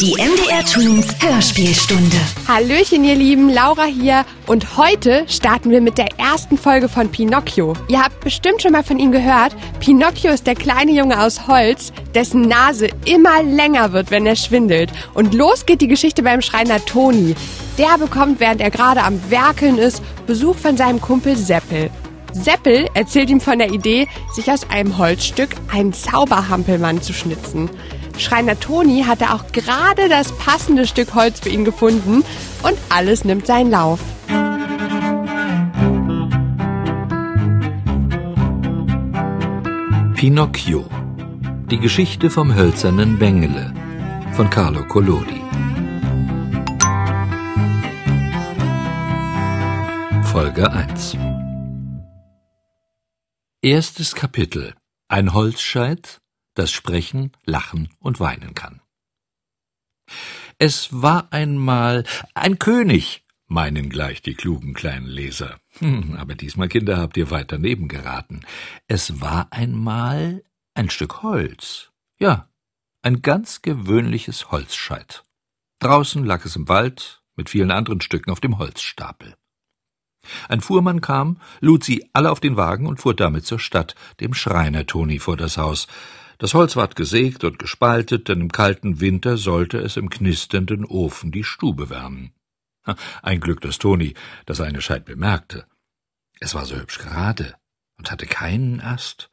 Die MDR Twins Hörspielstunde. Hallöchen, ihr Lieben, Laura hier. Und heute starten wir mit der ersten Folge von Pinocchio. Ihr habt bestimmt schon mal von ihm gehört. Pinocchio ist der kleine Junge aus Holz, dessen Nase immer länger wird, wenn er schwindelt. Und los geht die Geschichte beim Schreiner Toni. Der bekommt, während er gerade am Werkeln ist, Besuch von seinem Kumpel Seppel. Seppel erzählt ihm von der Idee, sich aus einem Holzstück einen Zauberhampelmann zu schnitzen. Schreiner Toni hatte auch gerade das passende Stück Holz für ihn gefunden und alles nimmt seinen Lauf. Pinocchio. Die Geschichte vom hölzernen Bengele von Carlo Collodi. Folge 1 Erstes Kapitel Ein Holzscheit das sprechen, lachen und weinen kann. Es war einmal ein König, meinen gleich die klugen kleinen Leser. Hm, aber diesmal, Kinder, habt ihr weit daneben geraten. Es war einmal ein Stück Holz. Ja, ein ganz gewöhnliches Holzscheit. Draußen lag es im Wald mit vielen anderen Stücken auf dem Holzstapel. Ein Fuhrmann kam, lud sie alle auf den Wagen und fuhr damit zur Stadt, dem Schreiner Toni vor das Haus. Das Holz ward gesägt und gespaltet, denn im kalten Winter sollte es im knisternden Ofen die Stube wärmen. Ein Glück, dass Toni das eine Scheit bemerkte. Es war so hübsch gerade und hatte keinen Ast.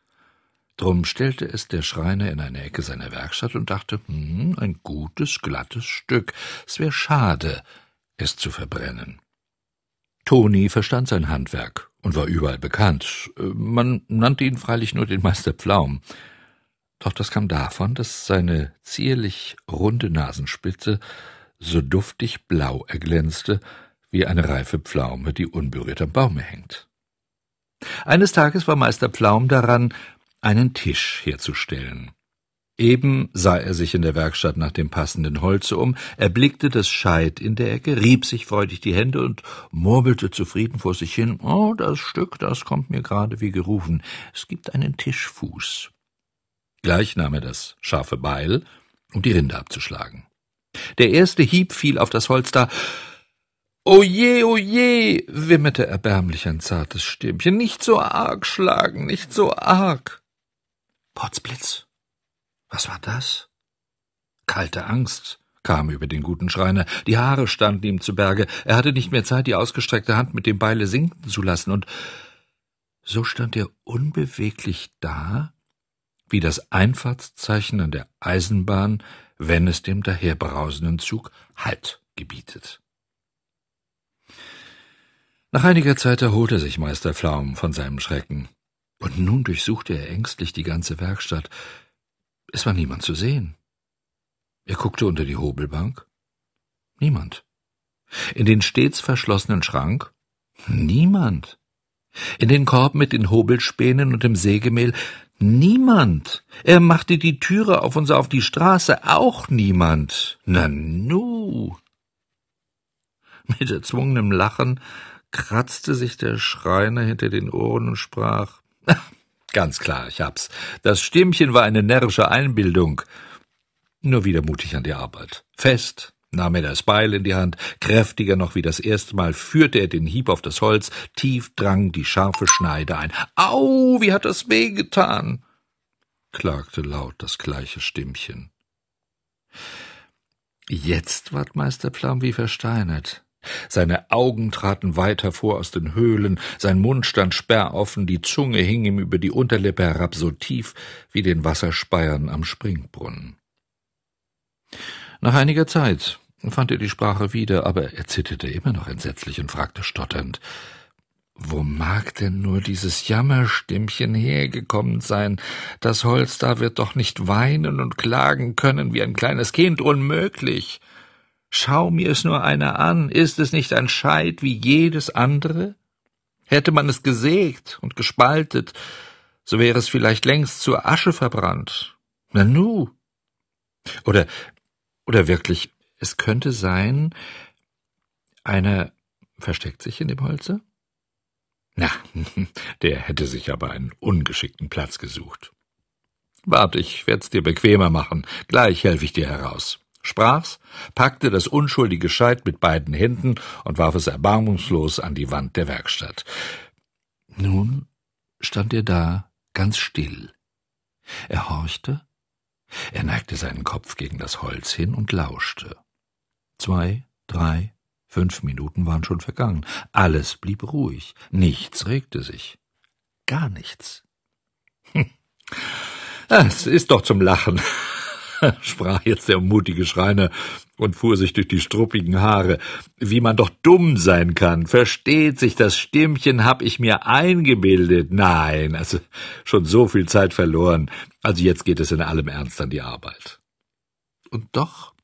Drum stellte es der Schreiner in eine Ecke seiner Werkstatt und dachte, hm, ein gutes, glattes Stück. Es wäre schade, es zu verbrennen. Toni verstand sein Handwerk und war überall bekannt. Äh, man nannte ihn freilich nur den Meister Pflaum. Doch das kam davon, dass seine zierlich runde Nasenspitze so duftig blau erglänzte, wie eine reife Pflaume, die unberührt am Baume hängt. Eines Tages war Meister Pflaum daran, einen Tisch herzustellen. Eben sah er sich in der Werkstatt nach dem passenden Holze um, erblickte das Scheit in der Ecke, rieb sich freudig die Hände und murmelte zufrieden vor sich hin, oh, das Stück, das kommt mir gerade wie gerufen, es gibt einen Tischfuß. Gleich nahm er das scharfe Beil, um die Rinde abzuschlagen. Der erste Hieb fiel auf das Holz da. Oje, oje, wimmerte erbärmlich ein zartes Stimmchen. Nicht so arg schlagen, nicht so arg. Potzblitz. Was war das? Kalte Angst kam über den guten Schreiner. Die Haare standen ihm zu Berge. Er hatte nicht mehr Zeit, die ausgestreckte Hand mit dem Beile sinken zu lassen. Und so stand er unbeweglich da, wie das Einfahrtszeichen an der Eisenbahn, wenn es dem daherbrausenden Zug Halt gebietet. Nach einiger Zeit erholte sich Meister Pflaum von seinem Schrecken, und nun durchsuchte er ängstlich die ganze Werkstatt. Es war niemand zu sehen. Er guckte unter die Hobelbank. Niemand. In den stets verschlossenen Schrank? Niemand. In den Korb mit den Hobelspänen und dem Sägemehl? Niemand. Er machte die Türe auf und auf die Straße. Auch niemand. Nanu. Mit erzwungenem Lachen kratzte sich der Schreiner hinter den Ohren und sprach Ganz klar, ich hab's. Das Stimmchen war eine närrische Einbildung. Nur wieder mutig an die Arbeit. Fest, nahm er das Beil in die Hand, kräftiger noch wie das erste Mal führte er den Hieb auf das Holz, tief drang die scharfe Schneide ein. Au, wie hat das wehgetan! klagte laut das gleiche Stimmchen. Jetzt ward Meister Plam wie versteinert. Seine Augen traten weit hervor aus den Höhlen, sein Mund stand sperroffen, die Zunge hing ihm über die Unterlippe herab, so tief wie den Wasserspeiern am Springbrunnen. Nach einiger Zeit fand er die Sprache wieder, aber er zitterte immer noch entsetzlich und fragte stotternd, wo mag denn nur dieses Jammerstimmchen hergekommen sein? Das Holz da wird doch nicht weinen und klagen können wie ein kleines Kind, unmöglich. Schau mir es nur einer an, ist es nicht ein Scheit wie jedes andere? Hätte man es gesägt und gespaltet, so wäre es vielleicht längst zur Asche verbrannt. Nanu. Oder, oder wirklich, es könnte sein, einer versteckt sich in dem Holze? Na, der hätte sich aber einen ungeschickten Platz gesucht. Wart, ich werd's dir bequemer machen. Gleich helfe ich dir heraus. Sprach's, packte das unschuldige Scheit mit beiden Händen und warf es erbarmungslos an die Wand der Werkstatt. Nun stand er da, ganz still. Er horchte, er neigte seinen Kopf gegen das Holz hin und lauschte. Zwei, drei, fünf Minuten waren schon vergangen. Alles blieb ruhig. Nichts regte sich. Gar nichts. Hm. Es ist doch zum Lachen, sprach jetzt der mutige Schreiner und fuhr sich durch die struppigen Haare. Wie man doch dumm sein kann. Versteht sich, das Stimmchen hab ich mir eingebildet. Nein, also schon so viel Zeit verloren. Also jetzt geht es in allem Ernst an die Arbeit. Und doch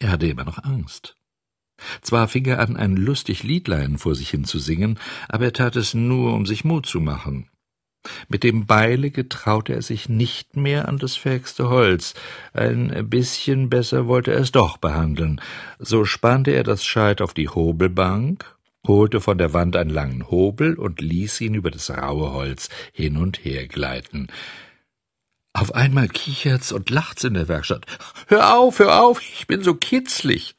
er hatte immer noch Angst. Zwar fing er an, ein lustig Liedlein vor sich hin zu singen, aber er tat es nur, um sich Mut zu machen. Mit dem Beile getraute er sich nicht mehr an das fähigste Holz. Ein bisschen besser wollte er es doch behandeln. So spannte er das Scheit auf die Hobelbank, holte von der Wand einen langen Hobel und ließ ihn über das raue Holz hin und her gleiten. Auf einmal kichert's und lacht's in der Werkstatt. Hör auf, hör auf, ich bin so kitzlig.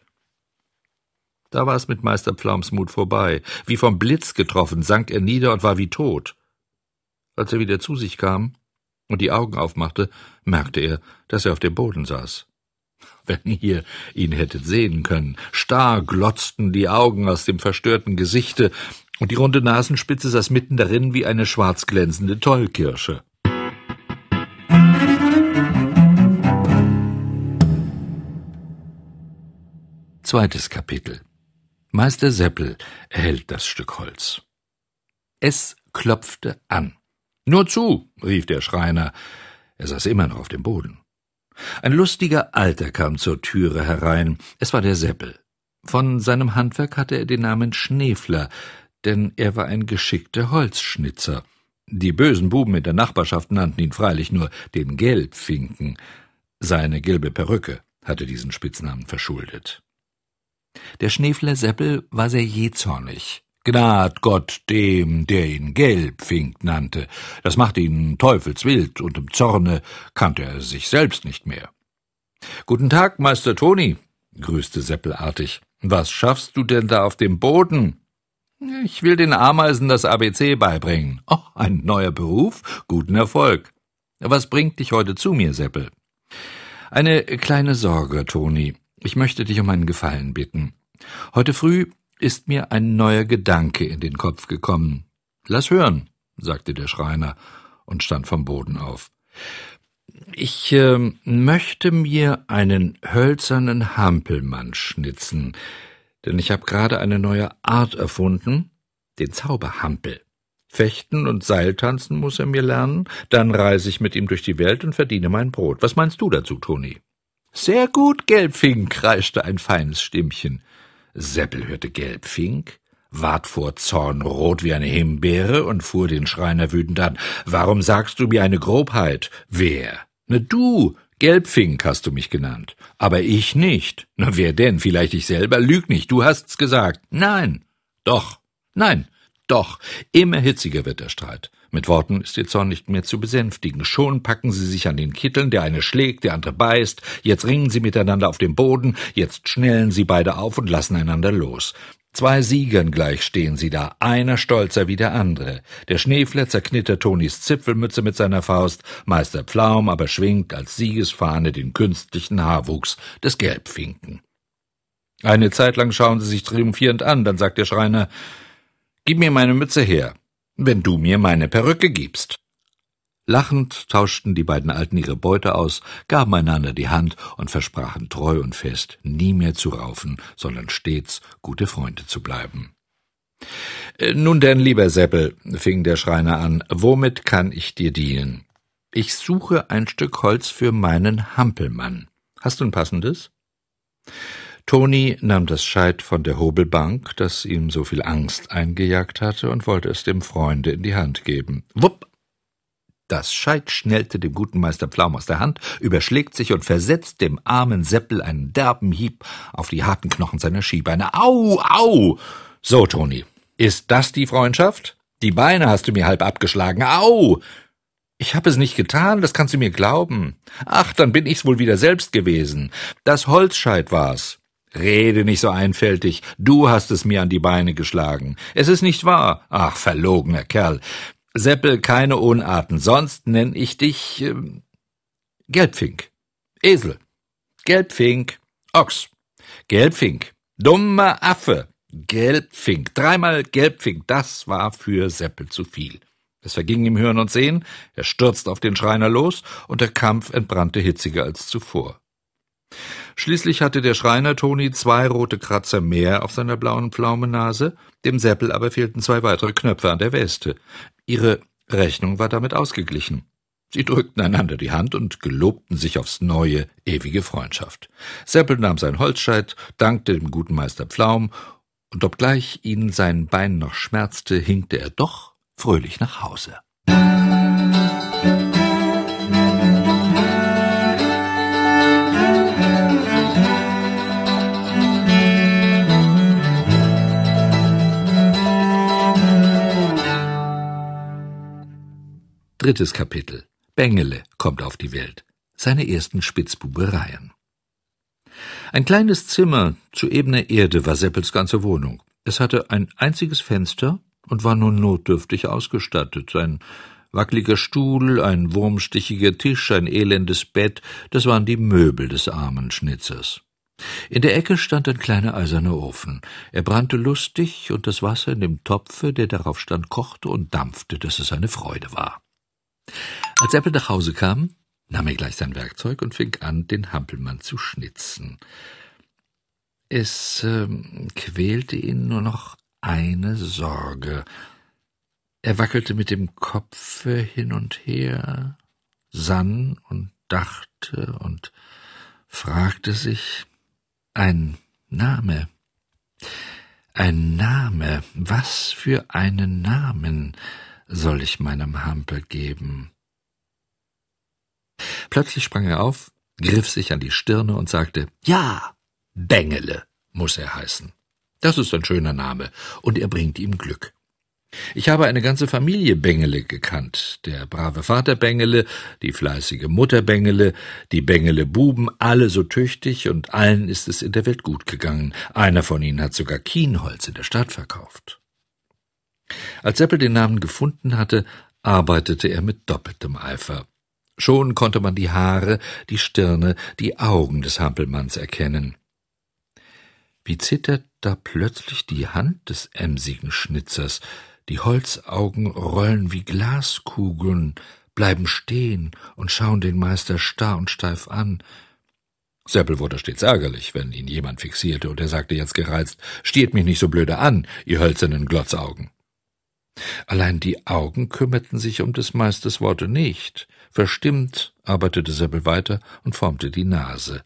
Da war es mit Meister Pflaums Mut vorbei. Wie vom Blitz getroffen, sank er nieder und war wie tot. Als er wieder zu sich kam und die Augen aufmachte, merkte er, dass er auf dem Boden saß. Wenn ihr ihn hättet sehen können, starr glotzten die Augen aus dem verstörten Gesichte, und die runde Nasenspitze saß mitten darin wie eine schwarzglänzende Tollkirsche. Zweites Kapitel Meister Seppel erhält das Stück Holz. Es klopfte an. Nur zu, rief der Schreiner. Er saß immer noch auf dem Boden. Ein lustiger Alter kam zur Türe herein. Es war der Seppel. Von seinem Handwerk hatte er den Namen Schneefler, denn er war ein geschickter Holzschnitzer. Die bösen Buben in der Nachbarschaft nannten ihn freilich nur den Gelbfinken. Seine gelbe Perücke hatte diesen Spitznamen verschuldet. Der Schneefler Seppel war sehr jähzornig. Gnad Gott dem, der ihn Gelbfink nannte. Das machte ihn teufelswild, und im Zorne kannte er sich selbst nicht mehr. Guten Tag, Meister Toni, grüßte Seppel artig. Was schaffst du denn da auf dem Boden? Ich will den Ameisen das ABC beibringen. Oh, ein neuer Beruf, guten Erfolg. Was bringt dich heute zu mir, Seppel? Eine kleine Sorge, Toni. Ich möchte dich um einen Gefallen bitten. Heute früh ist mir ein neuer Gedanke in den Kopf gekommen. Lass hören, sagte der Schreiner und stand vom Boden auf. Ich äh, möchte mir einen hölzernen Hampelmann schnitzen, denn ich habe gerade eine neue Art erfunden, den Zauberhampel. Fechten und Seiltanzen muss er mir lernen, dann reise ich mit ihm durch die Welt und verdiene mein Brot. Was meinst du dazu, Toni? Sehr gut, Gelbfink, kreischte ein feines Stimmchen. Seppel hörte Gelbfink, ward vor Zorn rot wie eine Himbeere und fuhr den Schreiner wütend an. Warum sagst du mir eine Grobheit? Wer? Na du, Gelbfink hast du mich genannt. Aber ich nicht. Na wer denn? Vielleicht ich selber? Lüg nicht, du hast's gesagt. Nein. Doch. Nein. Doch. Immer hitziger wird der Streit. Mit Worten ist ihr Zorn nicht mehr zu besänftigen. Schon packen sie sich an den Kitteln, der eine schlägt, der andere beißt, jetzt ringen sie miteinander auf dem Boden, jetzt schnellen sie beide auf und lassen einander los. Zwei Siegern gleich stehen sie da, einer stolzer wie der andere. Der Schneeflitzer knittert Tonis Zipfelmütze mit seiner Faust, Meister Pflaum aber schwingt als Siegesfahne den künstlichen Haarwuchs des Gelbfinken. Eine Zeit lang schauen sie sich triumphierend an, dann sagt der Schreiner, Gib mir meine Mütze her wenn du mir meine Perücke gibst. Lachend tauschten die beiden Alten ihre Beute aus, gaben einander die Hand und versprachen treu und fest, nie mehr zu raufen, sondern stets gute Freunde zu bleiben. Äh, nun denn, lieber Seppel, fing der Schreiner an, womit kann ich dir dienen? Ich suche ein Stück Holz für meinen Hampelmann. Hast du ein passendes? Toni nahm das Scheit von der Hobelbank, das ihm so viel Angst eingejagt hatte, und wollte es dem Freunde in die Hand geben. Wupp! Das Scheit schnellte dem guten Meister Pflaum aus der Hand, überschlägt sich und versetzt dem armen Seppel einen derben Hieb auf die harten Knochen seiner Schienbeine. Au, au! So, Toni, ist das die Freundschaft? Die Beine hast du mir halb abgeschlagen. Au! Ich habe es nicht getan, das kannst du mir glauben. Ach, dann bin ich's wohl wieder selbst gewesen. Das Holzscheit war's. Rede nicht so einfältig. Du hast es mir an die Beine geschlagen. Es ist nicht wahr. Ach, verlogener Kerl. Seppel, keine Unarten. Sonst nenn ich dich äh, Gelbfink. Esel. Gelbfink. Ochs. Gelbfink. Dummer Affe. Gelbfink. Dreimal Gelbfink. Das war für Seppel zu viel. Es verging ihm Hören und Sehen, er stürzt auf den Schreiner los, und der Kampf entbrannte hitziger als zuvor. Schließlich hatte der Schreiner Toni zwei rote Kratzer mehr auf seiner blauen Pflaumennase, dem Seppel aber fehlten zwei weitere Knöpfe an der Weste. Ihre Rechnung war damit ausgeglichen. Sie drückten einander die Hand und gelobten sich aufs neue, ewige Freundschaft. Seppel nahm sein Holzscheit, dankte dem guten Meister Pflaum, und obgleich ihn sein Bein noch schmerzte, hinkte er doch fröhlich nach Hause. Drittes Kapitel. Bengele kommt auf die Welt. Seine ersten Spitzbubereien. Ein kleines Zimmer zu ebener Erde war Seppels ganze Wohnung. Es hatte ein einziges Fenster und war nur notdürftig ausgestattet. Ein wackeliger Stuhl, ein wurmstichiger Tisch, ein elendes Bett, das waren die Möbel des armen Schnitzers. In der Ecke stand ein kleiner eiserner Ofen. Er brannte lustig, und das Wasser in dem Topfe, der darauf stand, kochte und dampfte, dass es eine Freude war. Als Apple nach Hause kam, nahm er gleich sein Werkzeug und fing an, den Hampelmann zu schnitzen. Es äh, quälte ihn nur noch eine Sorge. Er wackelte mit dem Kopfe hin und her, sann und dachte und fragte sich ein Name. Ein Name. Was für einen Namen soll ich meinem Hampel geben? Plötzlich sprang er auf, griff sich an die Stirne und sagte, Ja, Bengele muss er heißen. Das ist ein schöner Name und er bringt ihm Glück. Ich habe eine ganze Familie Bengele gekannt. Der brave Vater Bengele, die fleißige Mutter Bengele, die Bengele Buben, alle so tüchtig und allen ist es in der Welt gut gegangen. Einer von ihnen hat sogar Kienholz in der Stadt verkauft. Als Seppel den Namen gefunden hatte, arbeitete er mit doppeltem Eifer. Schon konnte man die Haare, die Stirne, die Augen des Hampelmanns erkennen. Wie zittert da plötzlich die Hand des emsigen Schnitzers, die Holzaugen rollen wie Glaskugeln, bleiben stehen und schauen den Meister starr und steif an. Seppel wurde stets ärgerlich, wenn ihn jemand fixierte, und er sagte jetzt gereizt, Stiert mich nicht so blöde an, ihr hölzernen Glotzaugen. Allein die Augen kümmerten sich um des Meisters Worte nicht. Verstimmt arbeitete Seppel weiter und formte die Nase.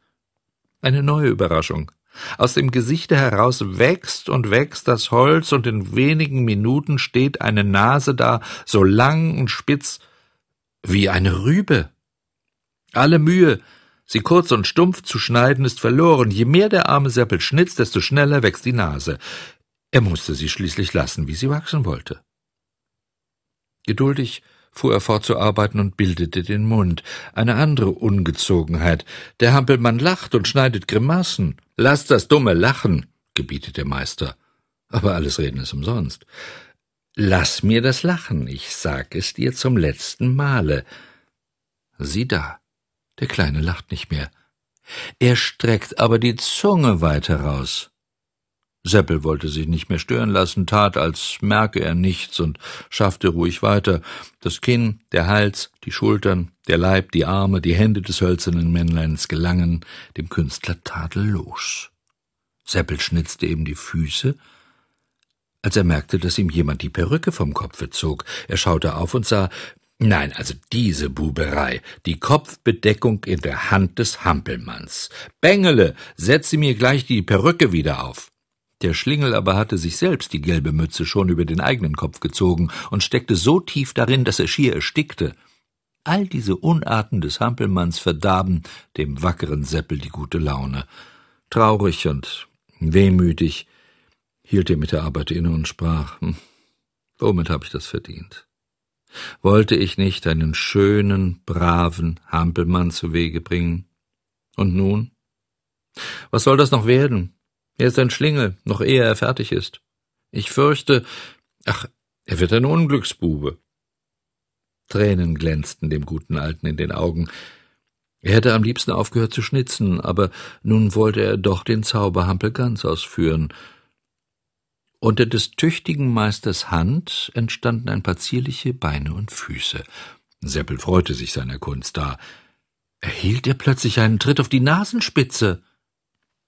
Eine neue Überraschung. Aus dem Gesichte heraus wächst und wächst das Holz, und in wenigen Minuten steht eine Nase da, so lang und spitz wie eine Rübe. Alle Mühe, sie kurz und stumpf zu schneiden, ist verloren. Je mehr der arme Seppel schnitzt, desto schneller wächst die Nase. Er musste sie schließlich lassen, wie sie wachsen wollte. Geduldig fuhr er fort zu arbeiten und bildete den Mund. Eine andere Ungezogenheit. Der Hampelmann lacht und schneidet Grimassen. Lass das dumme Lachen, gebietet der Meister. Aber alles Reden ist umsonst. Lass mir das Lachen, ich sag es dir zum letzten Male. Sieh da, der Kleine lacht nicht mehr. Er streckt aber die Zunge weit heraus. Seppel wollte sich nicht mehr stören lassen, tat, als merke er nichts und schaffte ruhig weiter. Das Kinn, der Hals, die Schultern, der Leib, die Arme, die Hände des hölzernen Männleins gelangen dem Künstler tadellos. Seppel schnitzte ihm die Füße, als er merkte, dass ihm jemand die Perücke vom Kopfe zog. Er schaute auf und sah, Nein, also diese Buberei, die Kopfbedeckung in der Hand des Hampelmanns. Bengele, setze mir gleich die Perücke wieder auf. Der Schlingel aber hatte sich selbst die gelbe Mütze schon über den eigenen Kopf gezogen und steckte so tief darin, dass er schier erstickte. All diese Unarten des Hampelmanns verdarben dem wackeren Seppel die gute Laune. Traurig und wehmütig hielt er mit der Arbeit inne und sprach hm, Womit habe ich das verdient? Wollte ich nicht einen schönen, braven Hampelmann zu Wege bringen? Und nun? Was soll das noch werden? Er ist ein Schlingel, noch ehe er fertig ist. Ich fürchte, ach, er wird ein Unglücksbube. Tränen glänzten dem guten Alten in den Augen. Er hätte am liebsten aufgehört zu schnitzen, aber nun wollte er doch den Zauberhampel ganz ausführen. Unter des tüchtigen Meisters Hand entstanden ein paar zierliche Beine und Füße. Seppel freute sich seiner Kunst da. Erhielt er plötzlich einen Tritt auf die Nasenspitze.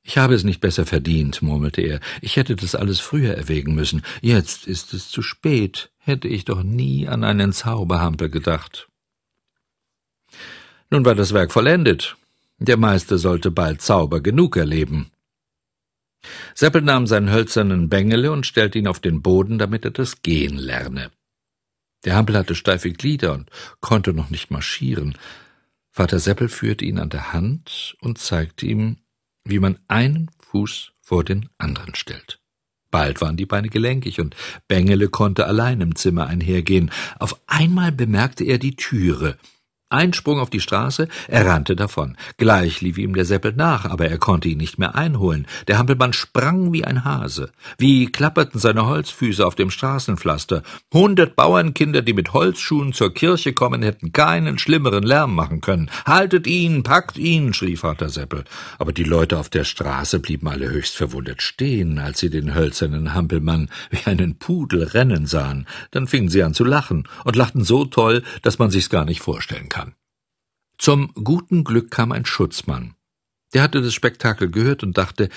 Ich habe es nicht besser verdient, murmelte er. Ich hätte das alles früher erwägen müssen. Jetzt ist es zu spät. Hätte ich doch nie an einen Zauberhamper gedacht. Nun war das Werk vollendet. Der Meister sollte bald Zauber genug erleben. Seppel nahm seinen hölzernen Bengele und stellte ihn auf den Boden, damit er das Gehen lerne. Der Hampel hatte steife Glieder und konnte noch nicht marschieren. Vater Seppel führte ihn an der Hand und zeigte ihm, wie man einen Fuß vor den anderen stellt. Bald waren die Beine gelenkig und Bengele konnte allein im Zimmer einhergehen. Auf einmal bemerkte er die Türe. Ein Sprung auf die Straße, er rannte davon. Gleich lief ihm der Seppel nach, aber er konnte ihn nicht mehr einholen. Der Hampelmann sprang wie ein Hase. Wie klapperten seine Holzfüße auf dem Straßenpflaster. Hundert Bauernkinder, die mit Holzschuhen zur Kirche kommen, hätten keinen schlimmeren Lärm machen können. Haltet ihn, packt ihn, schrie Vater Seppel. Aber die Leute auf der Straße blieben alle höchst verwundert stehen, als sie den hölzernen Hampelmann wie einen Pudel rennen sahen. Dann fingen sie an zu lachen und lachten so toll, dass man sich's gar nicht vorstellen kann. Zum guten Glück kam ein Schutzmann. Der hatte das Spektakel gehört und dachte,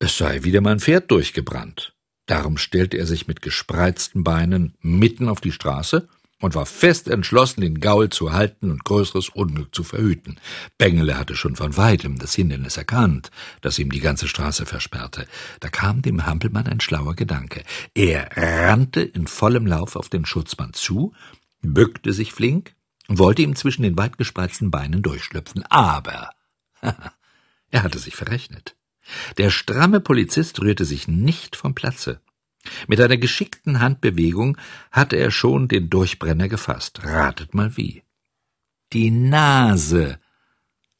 es sei wieder mein Pferd durchgebrannt. Darum stellte er sich mit gespreizten Beinen mitten auf die Straße und war fest entschlossen, den Gaul zu halten und größeres Unglück zu verhüten. Bengele hatte schon von weitem das Hindernis erkannt, das ihm die ganze Straße versperrte. Da kam dem Hampelmann ein schlauer Gedanke. Er rannte in vollem Lauf auf den Schutzmann zu, bückte sich flink, und wollte ihm zwischen den weitgespreizten Beinen durchschlüpfen. Aber er hatte sich verrechnet. Der stramme Polizist rührte sich nicht vom Platze. Mit einer geschickten Handbewegung hatte er schon den Durchbrenner gefasst. Ratet mal wie. Die Nase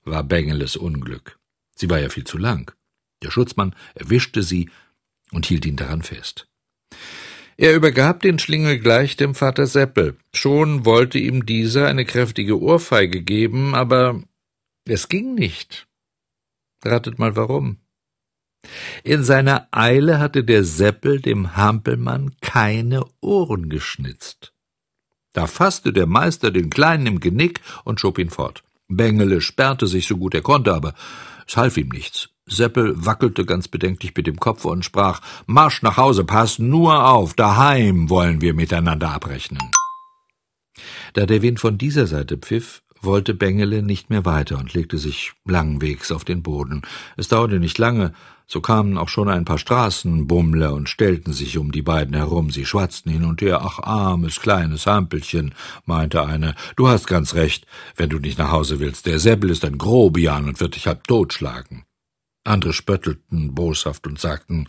war Bengeles Unglück. Sie war ja viel zu lang. Der Schutzmann erwischte sie und hielt ihn daran fest. Er übergab den Schlingel gleich dem Vater Seppel. Schon wollte ihm dieser eine kräftige Ohrfeige geben, aber es ging nicht. Ratet mal warum. In seiner Eile hatte der Seppel dem Hampelmann keine Ohren geschnitzt. Da fasste der Meister den Kleinen im Genick und schob ihn fort. Bengele sperrte sich so gut er konnte, aber es half ihm nichts. Seppel wackelte ganz bedenklich mit dem Kopf und sprach Marsch nach Hause, pass nur auf, daheim wollen wir miteinander abrechnen. Da der Wind von dieser Seite pfiff, wollte Bengele nicht mehr weiter und legte sich langwegs auf den Boden. Es dauerte nicht lange, so kamen auch schon ein paar Straßenbummler und stellten sich um die beiden herum, sie schwatzten hin und her, ach armes kleines Hampelchen, meinte einer. du hast ganz recht, wenn du nicht nach Hause willst, der Seppel ist ein Grobian und wird dich halb totschlagen. Andere spöttelten boshaft und sagten,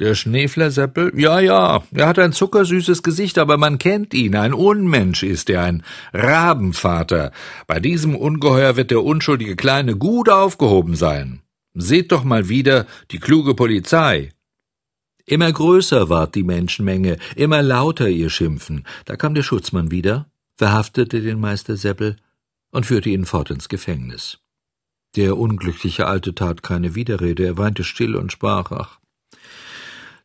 der Schneefläseppel? Ja, ja, er hat ein zuckersüßes Gesicht, aber man kennt ihn. Ein Unmensch ist er, ein Rabenvater. Bei diesem Ungeheuer wird der unschuldige Kleine gut aufgehoben sein. Seht doch mal wieder die kluge Polizei. Immer größer ward die Menschenmenge, immer lauter ihr Schimpfen. Da kam der Schutzmann wieder, verhaftete den Meister Seppel und führte ihn fort ins Gefängnis. Der unglückliche Alte tat keine Widerrede, er weinte still und sprach, ach,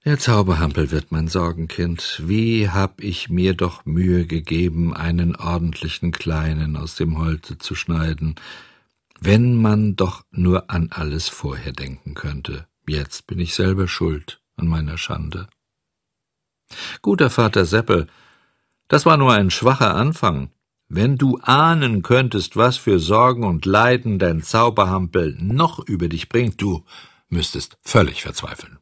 der Zauberhampel wird mein Sorgenkind. Wie hab ich mir doch Mühe gegeben, einen ordentlichen Kleinen aus dem Holze zu schneiden, wenn man doch nur an alles vorher denken könnte. Jetzt bin ich selber schuld an meiner Schande. Guter Vater Seppel, das war nur ein schwacher Anfang. Wenn du ahnen könntest, was für Sorgen und Leiden dein Zauberhampel noch über dich bringt, du müsstest völlig verzweifeln.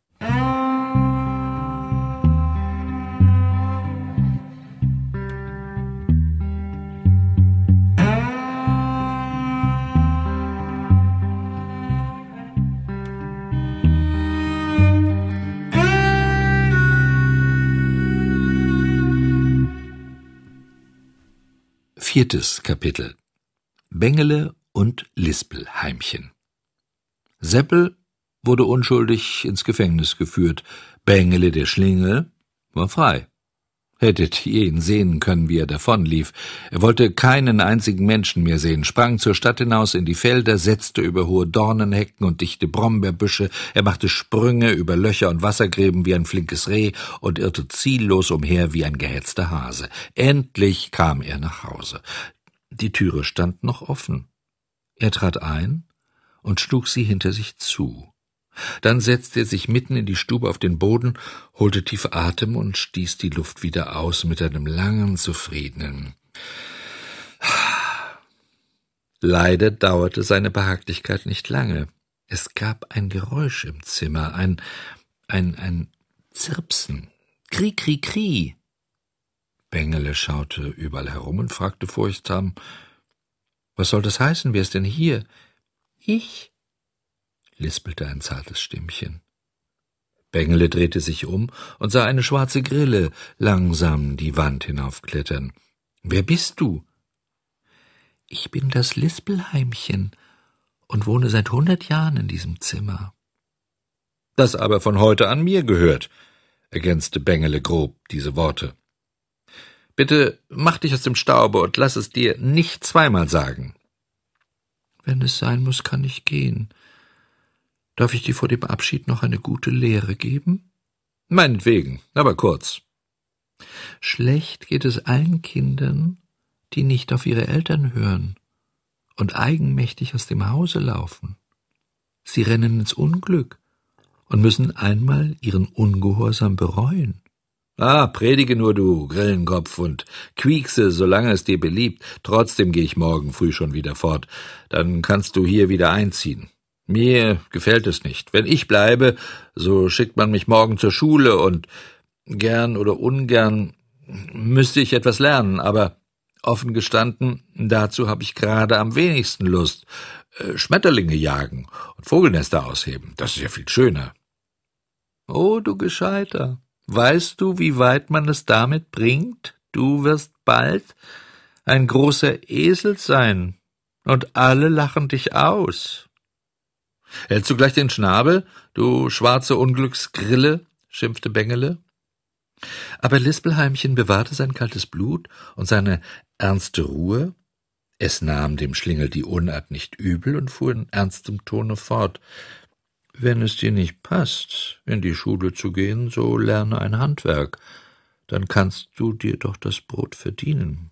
Viertes Kapitel Bengele und Lispelheimchen Seppel wurde unschuldig ins Gefängnis geführt, Bengele der Schlingel war frei. Hättet ihr ihn sehen können, wie er davonlief. Er wollte keinen einzigen Menschen mehr sehen, sprang zur Stadt hinaus in die Felder, setzte über hohe Dornenhecken und dichte Brombeerbüsche, er machte Sprünge über Löcher und Wassergräben wie ein flinkes Reh und irrte ziellos umher wie ein gehetzter Hase. Endlich kam er nach Hause. Die Türe stand noch offen. Er trat ein und schlug sie hinter sich zu. Dann setzte er sich mitten in die Stube auf den Boden, holte tief Atem und stieß die Luft wieder aus mit einem langen, zufriedenen. Leider dauerte seine Behaglichkeit nicht lange. Es gab ein Geräusch im Zimmer, ein, ein, ein Zirpsen. Kri, kri, kri. Bengele schaute überall herum und fragte furchtsam, was soll das heißen? Wer ist denn hier? Ich, lispelte ein zartes Stimmchen. Bengele drehte sich um und sah eine schwarze Grille langsam die Wand hinaufklettern. Wer bist du? Ich bin das Lispelheimchen und wohne seit hundert Jahren in diesem Zimmer. Das aber von heute an mir gehört, ergänzte Bengele grob diese Worte. Bitte mach dich aus dem Staube und lass es dir nicht zweimal sagen. Wenn es sein muss, kann ich gehen, Darf ich dir vor dem Abschied noch eine gute Lehre geben? Meinetwegen, aber kurz. Schlecht geht es allen Kindern, die nicht auf ihre Eltern hören und eigenmächtig aus dem Hause laufen. Sie rennen ins Unglück und müssen einmal ihren Ungehorsam bereuen. Ah, predige nur du, Grillenkopf, und quiekse, solange es dir beliebt, trotzdem gehe ich morgen früh schon wieder fort, dann kannst du hier wieder einziehen. Mir gefällt es nicht. Wenn ich bleibe, so schickt man mich morgen zur Schule und gern oder ungern müsste ich etwas lernen, aber offen gestanden, dazu habe ich gerade am wenigsten Lust. Äh, Schmetterlinge jagen und Vogelnester ausheben, das ist ja viel schöner. Oh, du Gescheiter, weißt du, wie weit man es damit bringt? Du wirst bald ein großer Esel sein, und alle lachen dich aus. Hältst du gleich den Schnabel, du schwarze Unglücksgrille? schimpfte Bengele. Aber Lispelheimchen bewahrte sein kaltes Blut und seine ernste Ruhe. Es nahm dem Schlingel die Unart nicht übel und fuhr in ernstem Tone fort. Wenn es dir nicht passt, in die Schule zu gehen, so lerne ein Handwerk, dann kannst du dir doch das Brot verdienen.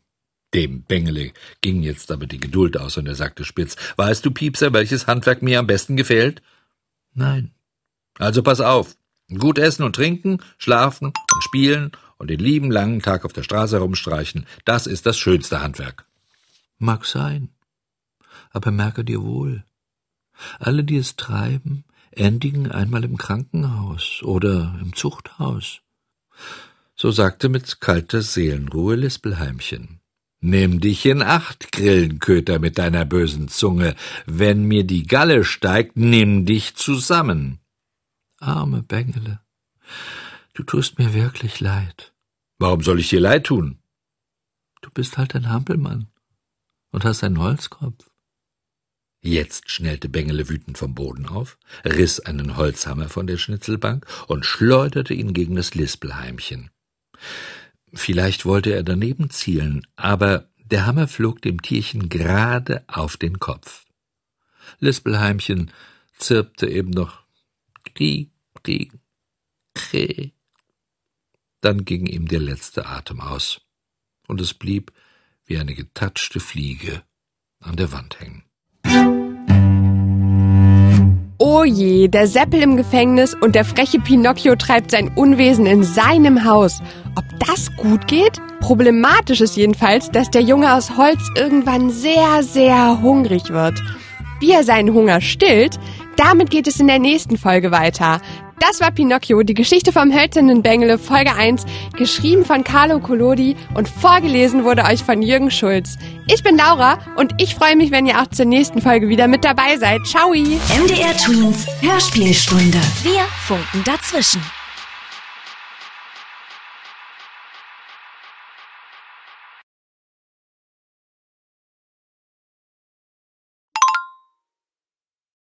Dem Bengele ging jetzt aber die Geduld aus und er sagte spitz, Weißt du, Piepser, welches Handwerk mir am besten gefällt? Nein. Also pass auf. Gut essen und trinken, schlafen und spielen und den lieben langen Tag auf der Straße herumstreichen, das ist das schönste Handwerk. Mag sein. Aber merke dir wohl, alle, die es treiben, endigen einmal im Krankenhaus oder im Zuchthaus. So sagte mit kalter Seelenruhe Lispelheimchen. Nimm dich in Acht, Grillenköter mit deiner bösen Zunge, wenn mir die Galle steigt, nimm dich zusammen. Arme Bengele, du tust mir wirklich leid. Warum soll ich dir leid tun? Du bist halt ein Hampelmann und hast einen Holzkopf. Jetzt schnellte Bengele wütend vom Boden auf, riss einen Holzhammer von der Schnitzelbank und schleuderte ihn gegen das Lispelheimchen. Vielleicht wollte er daneben zielen, aber der Hammer flog dem Tierchen gerade auf den Kopf. Lispelheimchen zirpte eben noch Krie, Krie, Kree. Dann ging ihm der letzte Atem aus, und es blieb wie eine getatschte Fliege an der Wand hängen. Oh je, der Seppel im Gefängnis und der freche Pinocchio treibt sein Unwesen in seinem Haus. Ob das gut geht? Problematisch ist jedenfalls, dass der Junge aus Holz irgendwann sehr, sehr hungrig wird. Wie er seinen Hunger stillt, damit geht es in der nächsten Folge weiter. Das war Pinocchio, die Geschichte vom hölzernen Bengele, Folge 1, geschrieben von Carlo Collodi und vorgelesen wurde euch von Jürgen Schulz. Ich bin Laura und ich freue mich, wenn ihr auch zur nächsten Folge wieder mit dabei seid. Ciao! MDR Twins Hörspielstunde. Wir funken dazwischen.